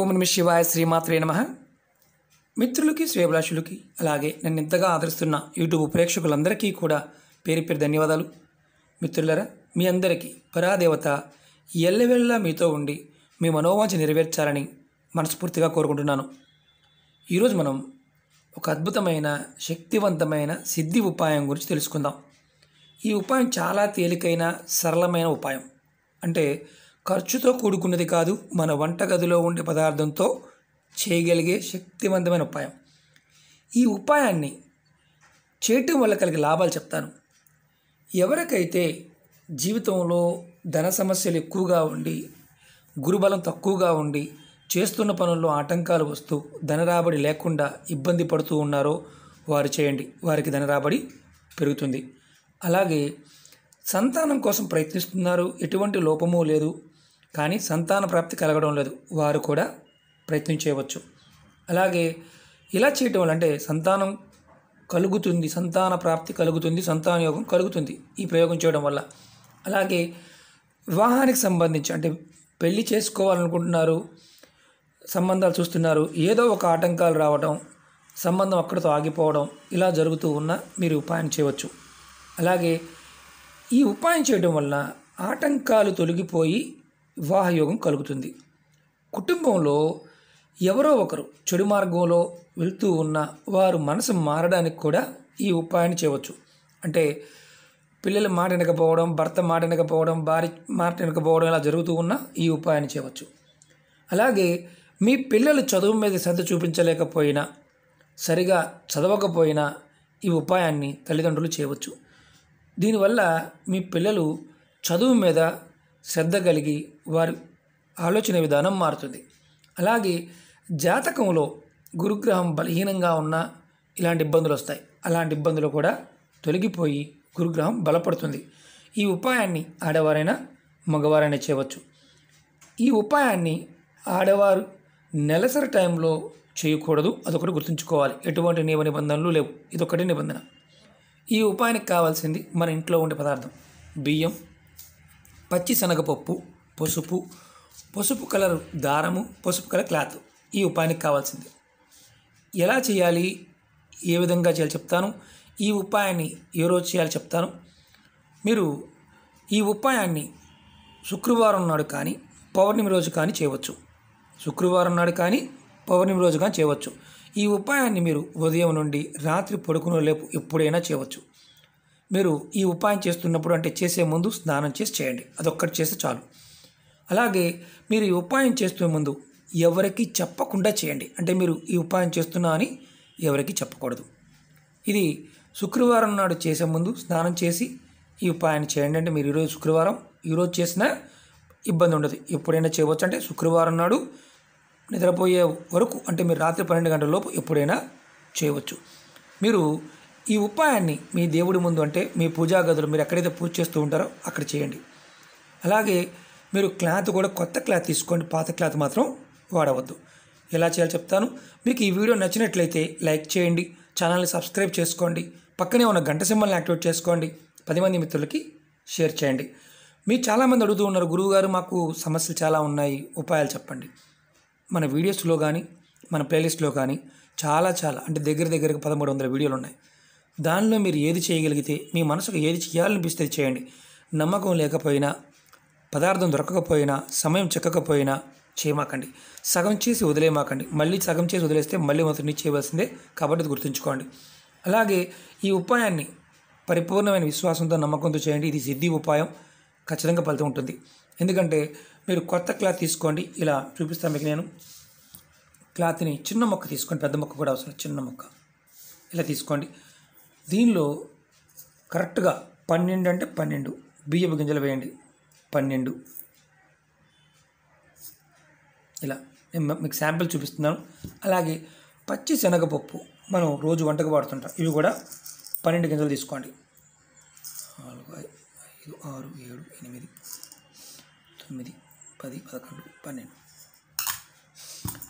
ఓం నమ శివాయ శ్రీమాత్రే నమ మిత్రులకి శ్రేభిలాషులకి అలాగే నన్ను ఇంతగా ఆదరిస్తున్న యూట్యూబ్ ప్రేక్షకులందరికీ కూడా పేరు పేరు ధన్యవాదాలు మిత్రులరా మీ అందరికీ పరాదేవత ఎల్లవెళ్ళ మీతో ఉండి మీ మనోవాంఛ నెరవేర్చాలని మనస్ఫూర్తిగా కోరుకుంటున్నాను ఈరోజు మనం ఒక అద్భుతమైన శక్తివంతమైన సిద్ధి ఉపాయం గురించి తెలుసుకుందాం ఈ ఉపాయం చాలా తేలికైన సరళమైన ఉపాయం అంటే ఖర్చుతో కూడుకున్నది కాదు మన వంటగదిలో ఉండే పదార్థంతో చేయగలిగే శక్తివంతమైన ఉపాయం ఈ ఉపాయాన్ని చేయటం వల్ల కలిగే లాభాలు చెప్తాను ఎవరికైతే జీవితంలో ధన సమస్యలు ఎక్కువగా ఉండి గురుబలం తక్కువగా ఉండి చేస్తున్న పనుల్లో ఆటంకాలు వస్తూ ధన రాబడి లేకుండా ఇబ్బంది పడుతూ ఉన్నారో వారు చేయండి వారికి ధన రాబడి పెరుగుతుంది అలాగే సంతానం కోసం ప్రయత్నిస్తున్నారు ఎటువంటి లోపము లేదు కానీ సంతాన ప్రాప్తి కలగడం లేదు వారు కూడా ప్రయత్నం చేయవచ్చు అలాగే ఇలా చేయటం వల్ల అంటే సంతానం కలుగుతుంది సంతాన ప్రాప్తి కలుగుతుంది సంతాన యోగం కలుగుతుంది ఈ ప్రయోగం చేయడం వల్ల అలాగే వివాహానికి సంబంధించి అంటే పెళ్లి చేసుకోవాలనుకుంటున్నారు సంబంధాలు చూస్తున్నారు ఏదో ఒక ఆటంకాలు రావడం సంబంధం అక్కడితో ఆగిపోవడం ఇలా జరుగుతూ ఉన్న మీరు ఉపాయం చేయవచ్చు అలాగే ఈ ఉపాయం చేయడం వల్ల ఆటంకాలు తొలగిపోయి వివాహయోగం కలుగుతుంది కుటుంబంలో ఎవరో ఒకరు చెడు మార్గంలో వెళ్తూ ఉన్న వారు మనసు మారడానికి కూడా ఈ ఉపాయాన్ని చేయవచ్చు అంటే పిల్లలు మాట వినకపోవడం భర్త మాట వినకపోవడం భార్య మాట వినకపోవడం ఇలా జరుగుతూ ఉన్న ఈ ఉపాయాన్ని చేయవచ్చు అలాగే మీ పిల్లలు చదువు మీద శ్రద్ధ చూపించలేకపోయినా సరిగా చదవకపోయినా ఈ ఉపాయాన్ని తల్లిదండ్రులు చేయవచ్చు దీనివల్ల మీ పిల్లలు చదువు మీద శ్రద్ధ కలిగి వారి ఆలోచన విధానం మారుతుంది అలాగే జాతకంలో గురుగ్రహం బలహీనంగా ఉన్న ఇలాంటి ఇబ్బందులు వస్తాయి అలాంటి ఇబ్బందులు కూడా తొలగిపోయి గురుగ్రహం బలపడుతుంది ఈ ఉపాయాన్ని ఆడవారైనా మగవారైనా చేయవచ్చు ఈ ఉపాయాన్ని ఆడవారు నెలసరి టైంలో చేయకూడదు అదొకటి గుర్తుంచుకోవాలి ఎటువంటి నియమ నిబంధనలు లేవు ఇదొకటి నిబంధన ఈ ఉపాయానికి కావాల్సింది మన ఇంట్లో ఉండే పదార్థం బియ్యం పచ్చి శనగపప్పు పసుపు పసుపు కలర్ దారము పసుపు కలర్ క్లాత్ ఈ ఉపాయానికి కావాల్సింది ఎలా చేయాలి ఏ విధంగా చేయాలి చెప్తాను ఈ ఉపాయాన్ని ఏ రోజు చేయాలి చెప్తాను మీరు ఈ ఉపాయాన్ని శుక్రవారం నాడు కానీ పౌర్ణమి రోజు కానీ చేయవచ్చు శుక్రవారం నాడు కానీ పౌర్ణమి రోజు కానీ చేయవచ్చు ఈ ఉపాయాన్ని మీరు ఉదయం నుండి రాత్రి పడుకునే లేపు ఎప్పుడైనా చేయవచ్చు మీరు ఈ ఉపాయం చేస్తున్నప్పుడు అంటే చేసే ముందు స్నానం చేసి చేయండి అదొక్కటి చేస్తే చాలు అలాగే మీరు ఈ ఉపాయం చేస్తున్న ముందు ఎవరికి చెప్పకుండా చేయండి అంటే మీరు ఈ ఉపాయం చేస్తున్నా అని ఎవరికి చెప్పకూడదు ఇది శుక్రవారం నాడు చేసే ముందు స్నానం చేసి ఈ ఉపాయాన్ని చేయండి అంటే మీరు ఈరోజు శుక్రవారం ఈరోజు చేసినా ఇబ్బంది ఉండదు ఎప్పుడైనా చేయవచ్చు అంటే శుక్రవారం నాడు నిద్రపోయే వరకు అంటే మీరు రాత్రి పన్నెండు గంటల లోపు ఎప్పుడైనా చేయవచ్చు మీరు ఈ ఉపాయాన్ని మీ దేవుడి ముందు అంటే మీ పూజా గదులు మీరు ఎక్కడైతే పూజ చేస్తూ ఉంటారో అక్కడ చేయండి అలాగే మీరు క్లాత్ కూడా కొత్త క్లాత్ తీసుకోండి పాత క్లాత్ మాత్రం వాడవద్దు ఎలా చేయాలో చెప్తాను మీకు ఈ వీడియో నచ్చినట్లయితే లైక్ చేయండి ఛానల్ని సబ్స్క్రైబ్ చేసుకోండి పక్కనే ఉన్న గంట సింబల్ని యాక్టివేట్ చేసుకోండి పది మంది మిత్రులకి షేర్ చేయండి మీరు చాలామంది అడుగుతూ ఉన్నారు గురువుగారు మాకు సమస్యలు చాలా ఉన్నాయి ఉపాయాలు చెప్పండి మన వీడియోస్లో కానీ మన ప్లేలిస్ట్లో కానీ చాలా చాలా అంటే దగ్గర దగ్గరకు పదమూడు వందల వీడియోలు ఉన్నాయి దానిలో మీరు ఏది చేయగలిగితే మీ మనసుకు ఏది చేయాలనిపిస్తే చేయండి నమ్మకం లేకపోయినా పదార్థం దొరకకపోయినా సమయం చెక్కకపోయినా చేయమాకండి సగం చేసి వదిలేమాకండి మళ్ళీ సగం చేసి వదిలేస్తే మళ్ళీ మొదటి చేయవలసిందే కాబట్టి గుర్తుంచుకోండి అలాగే ఈ ఉపాయాన్ని పరిపూర్ణమైన విశ్వాసంతో నమ్మకంతో చేయండి ఇది సిద్ధి ఉపాయం ఖచ్చితంగా ఫలితం ఉంటుంది ఎందుకంటే మీరు కొత్త క్లాత్ తీసుకోండి ఇలా చూపిస్తాను మీకు నేను క్లాత్ని చిన్న మొక్క తీసుకోండి పెద్ద మొక్క కూడా అవసరం చిన్న మొక్క ఇలా తీసుకోండి దీనిలో కరెక్ట్గా పన్నెండు అంటే పన్నెండు బియ్యపు గింజలు వేయండి పన్నెండు ఇలా నేను మీకు శాంపిల్ చూపిస్తున్నాను అలాగే పచ్చి శనగపప్పు మనం రోజు వంటకు వాడుతుంటాం ఇవి కూడా పన్నెండు గింజలు తీసుకోండి నాలుగు ఐదు ఆరు ఏడు ఎనిమిది తొమ్మిది పది పదకొండు పన్నెండు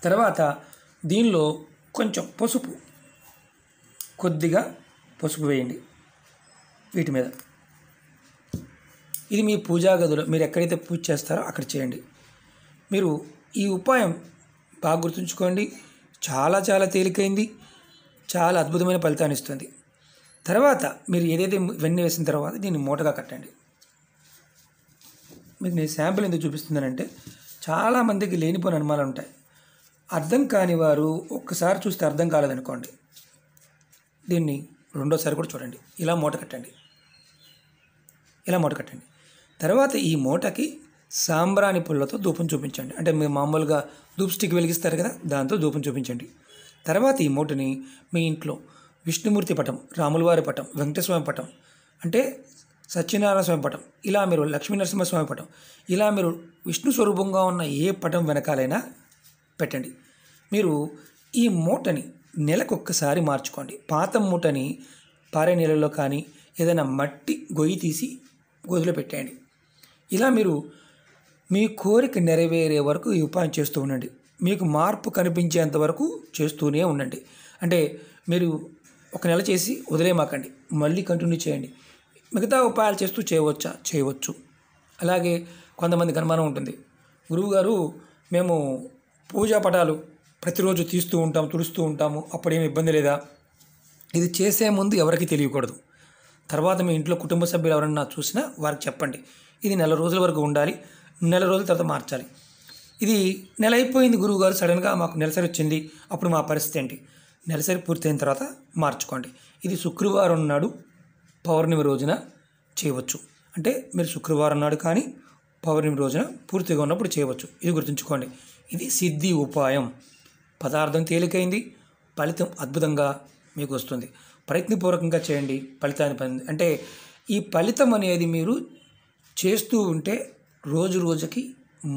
తర్వాత దీనిలో కొంచెం పసుపు కొద్దిగా పసుపు వేయండి వీటి మీద ఇది మీ పూజా గదిలో మీరు ఎక్కడైతే పూజ చేస్తారో అక్కడ చేయండి మీరు ఈ ఉపాయం బాగా గుర్తుంచుకోండి చాలా చాలా తేలికైంది చాలా అద్భుతమైన ఫలితాన్ని ఇస్తుంది తర్వాత మీరు ఏదైతే వెన్న వేసిన తర్వాత దీన్ని మూటగా కట్టండి మీకు నేను శాంపుల్ ఎందుకు చూపిస్తున్నానంటే చాలామందికి లేనిపోయిన అనుమానాలు ఉంటాయి అర్థం కాని వారు ఒక్కసారి చూస్తే అర్థం కాలేదనుకోండి దీన్ని రెండోసారి కూడా చూడండి ఇలా మూట కట్టండి ఇలా మూట కట్టండి తర్వాత ఈ మూటకి సాంబ్రాణి పుల్లతో ధూపం చూపించండి అంటే మీరు మామూలుగా ధూప్ స్టిక్ వెలిగిస్తారు కదా దాంతో ధూపం చూపించండి తర్వాత ఈ మూటని మీ ఇంట్లో విష్ణుమూర్తి పటం రాములవారి పటం వెంకటస్వామి పటం అంటే సత్యనారాయణ స్వామి పటం ఇలా మీరు లక్ష్మీ నరసింహస్వామి పటం ఇలా మీరు విష్ణు స్వరూపంగా ఉన్న ఏ పటం వెనకాలైనా పెట్టండి మీరు ఈ మూటని నెలకొక్కసారి మార్చుకోండి పాత మూటని పారే నెలలో కానీ ఏదైనా మట్టి గొయ్యి తీసి గొదులు పెట్టేయండి ఇలా మీరు మీ కోరిక నెరవేరే వరకు ఈ ఉపాయం చేస్తూ ఉండండి మీకు మార్పు కనిపించేంత వరకు చేస్తూనే ఉండండి అంటే మీరు ఒక నెల చేసి వదిలేమాకండి మళ్ళీ కంటిన్యూ చేయండి మిగతా ఉపాయాలు చేస్తూ చేయవచ్చా చేయవచ్చు అలాగే కొంతమందికి అనుమానం ఉంటుంది గురువుగారు మేము పూజా పటాలు ప్రతిరోజు తీస్తూ ఉంటాము తుడుస్తూ ఉంటాము అప్పుడేమి ఇబ్బంది లేదా ఇది చేసే ముందు ఎవరికి తెలియకూడదు తర్వాత మీ ఇంట్లో కుటుంబ సభ్యులు ఎవరన్నా చూసినా వారికి చెప్పండి ఇది నెల రోజుల వరకు ఉండాలి నెల రోజుల తర్వాత మార్చాలి ఇది నెల అయిపోయింది గురువు గారు సడన్గా మాకు నెలసరి వచ్చింది అప్పుడు మా పరిస్థితి ఏంటి నెలసరి పూర్తయిన తర్వాత మార్చుకోండి ఇది శుక్రవారం నాడు పౌర్ణమి రోజున చేయవచ్చు అంటే మీరు శుక్రవారం నాడు కానీ పౌర్ణమి రోజున పూర్తిగా ఉన్నప్పుడు చేయవచ్చు ఇది గుర్తుంచుకోండి ఇది సిద్ధి ఉపాయం పదార్థం తేలికైంది ఫలితం అద్భుతంగా మీకు వస్తుంది ప్రయత్నపూర్వకంగా చేయండి ఫలితాన్ని పొంది అంటే ఈ ఫలితం అనేది మీరు చేస్తూ ఉంటే రోజు రోజుకి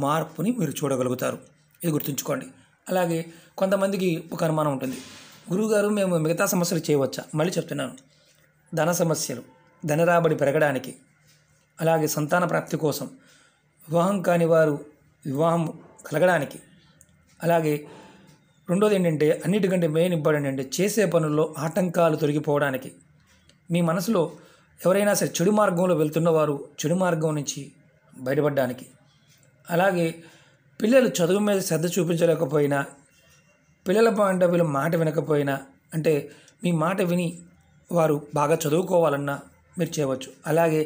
మార్పుని మీరు చూడగలుగుతారు ఇది గుర్తుంచుకోండి అలాగే కొంతమందికి ఒక అనుమానం ఉంటుంది గురువుగారు మేము మిగతా సమస్యలు చేయవచ్చా మళ్ళీ చెప్తున్నాను ధన సమస్యలు ధన రాబడి పెరగడానికి అలాగే సంతాన ప్రాప్తి కోసం వివాహం కాని వారు వివాహం కలగడానికి అలాగే రెండోది ఏంటంటే అన్నిటికంటే మెయిన్ ఇంపార్టెంట్ అంటే చేసే పనుల్లో ఆటంకాలు తొలగిపోవడానికి మీ మనసులో ఎవరైనా సరే చెడు మార్గంలో వెళ్తున్నవారు చెడు మార్గం నుంచి బయటపడడానికి అలాగే పిల్లలు చదువు మీద శ్రద్ధ చూపించలేకపోయినా పిల్లల పాయింట్ ఆఫ్ వ్యూలో మాట వినకపోయినా అంటే మీ మాట విని వారు బాగా చదువుకోవాలన్నా మీరు చేయవచ్చు అలాగే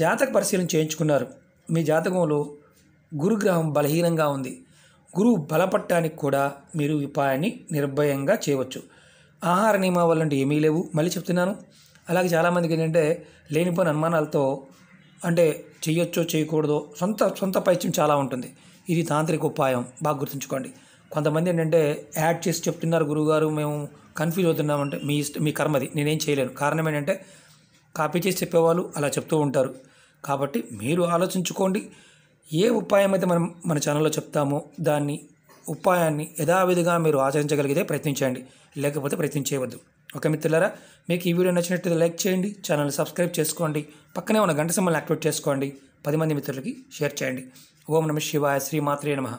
జాతక పరిశీలన చేయించుకున్నారు మీ జాతకంలో గురుగ్రహం బలహీనంగా ఉంది గురువు బలపట్టానికి కూడా మీరు ఉపాయాన్ని నిర్భయంగా చేయవచ్చు ఆహార నియమావళి అంటే ఏమీ లేవు మళ్ళీ చెప్తున్నాను అలాగే చాలామందికి ఏంటంటే లేనిపోయిన అనుమానాలతో అంటే చేయొచ్చో చేయకూడదో సొంత సొంత పైచ్యం చాలా ఉంటుంది ఇది తాంత్రిక ఉపాయం బాగా గుర్తుంచుకోండి కొంతమంది ఏంటంటే యాడ్ చేసి చెప్తున్నారు గురువుగారు మేము కన్ఫ్యూజ్ అవుతున్నామంటే మీ ఇష్ట మీ కర్మది నేనేం చేయలేను కారణం ఏంటంటే కాపీ చేసి చెప్పేవాళ్ళు అలా చెప్తూ ఉంటారు కాబట్టి మీరు ఆలోచించుకోండి ఏ ఉపాయం అయితే మనం మన ఛానల్లో చెప్తామో దాన్ని ఉపాయాన్ని యథావిధిగా మీరు ఆచరించగలిగితే ప్రయత్నించండి లేకపోతే ప్రయత్నించేయవద్దు చేయవద్దు మిత్రులారా మీకు ఈ వీడియో నచ్చినట్టు లైక్ చేయండి ఛానల్ సబ్స్క్రైబ్ చేసుకోండి పక్కనే ఉన్న గంట సమ్మల్ని యాక్టివేట్ చేసుకోండి పది మంది మిత్రులకి షేర్ చేయండి ఓం నమ శివాయ శ్రీమాత్రే నమ